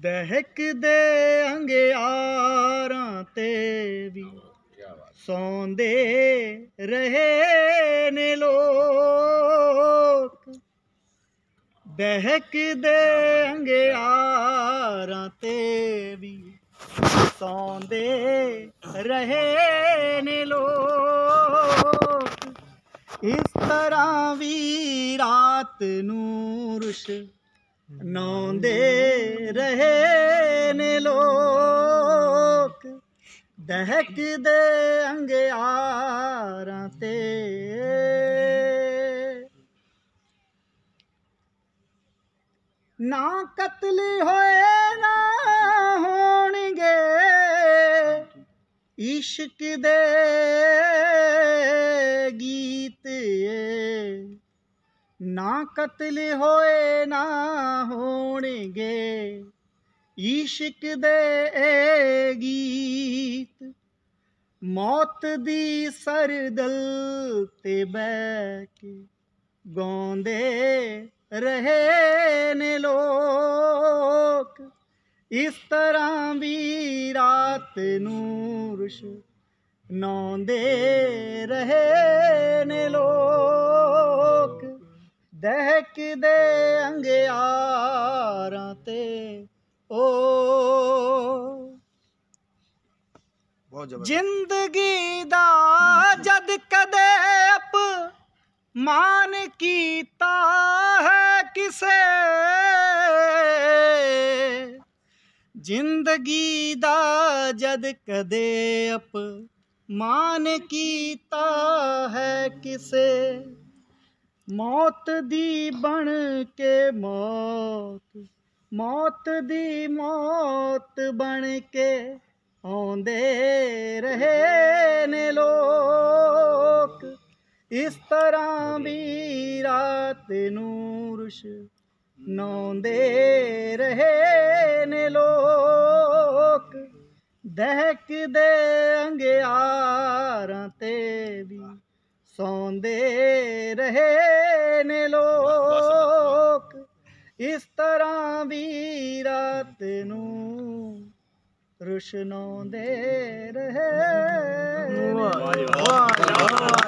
ਦਹਿਕਦੇ ਅੰਗਿਆਰਾਂ ਤੇ ਵੀ ਸੌਂਦੇ ਰਹੇ ਨੇ ਲੋਕ ਦਹਿਕਦੇ ਅੰਗਿਆਰਾਂ ਤੇ ਵੀ ਸੌਂਦੇ ਰਹੇ ਨੇ ਲੋਕ ਇਸ ਤਰ੍ਹਾਂ ਵੀ ਰਾਤ ਨੂੰ ਰੁਸ਼ ਨਾਉਂਦੇ ਰਹੇ ਨੇ ਲੋਕ ਦਹਕਦੇ ਅੰਗਿਆਰਾਂ ਤੇ ਨਾ ਕਤਲ ਹੋਏ ਨਾ ਹੋਣਗੇ ਇਸ਼ਕ ਦੇ ਨਾ ਕਤਲ ਹੋਏ ਨਾ ਹੋਣਗੇ ਈਸ਼ਕ ਦੇ ਗੀਤ ਮੌਤ ਦੀ ਸਰਦਲ ਤੇ ਬੈ ਕੇ ਗਾਉਂਦੇ ਰਹੇ ਨੇ ਲੋਕ ਇਸ ਤਰ੍ਹਾਂ ਵੀ ਰਾਤ ਨੂੰ ਰੁਸ਼ ਨੌਂਦੇ ਰਹੇ ਦਹਿਕ ਦੇ ਅੰਗਿਆਰਾਂ ਤੇ ਓ ਬਹੁਤ ਜ਼ਬਰਦਸਤ ਜ਼ਿੰਦਗੀ ਦਾ ਜਦ ਕਦੇ ਅਪ ਮਾਨ ਕੀਤਾ ਹੈ ਕਿਸੇ ਜ਼ਿੰਦਗੀ ਦਾ ਜਦ ਕਦੇ ਅਪ ਮਾਨ ਕੀਤਾ ਹੈ ਕਿਸੇ ਮੌਤ ਦੀ ਬਣ ਕੇ ਮੌਤ ਮੌਤ ਦੀ ਮੌਤ ਬਣ ਕੇ ਆਉਂਦੇ ਰਹੇ ਨੇ ਲੋਕ ਇਸ ਤਰ੍ਹਾਂ ਵੀ ਰਾਤ ਨੂਰਸ਼ ਨੌਂਦੇ ਰਹੇ ਨੇ ਲੋਕ ਦਹਿਕਦੇ ਅੰਗਿਆਰਾਂ ਤੇ ਵੀ ਸੌਂਦੇ ਰਹੇ ਨੇ ਲੋਕ ਇਸ ਤਰ੍ਹਾਂ ਵੀ ਰਾਤ ਨੂੰ ਰੁਸ਼ਨਾਉਂਦੇ ਰਹੇ ਵਾਹ ਵਾਹ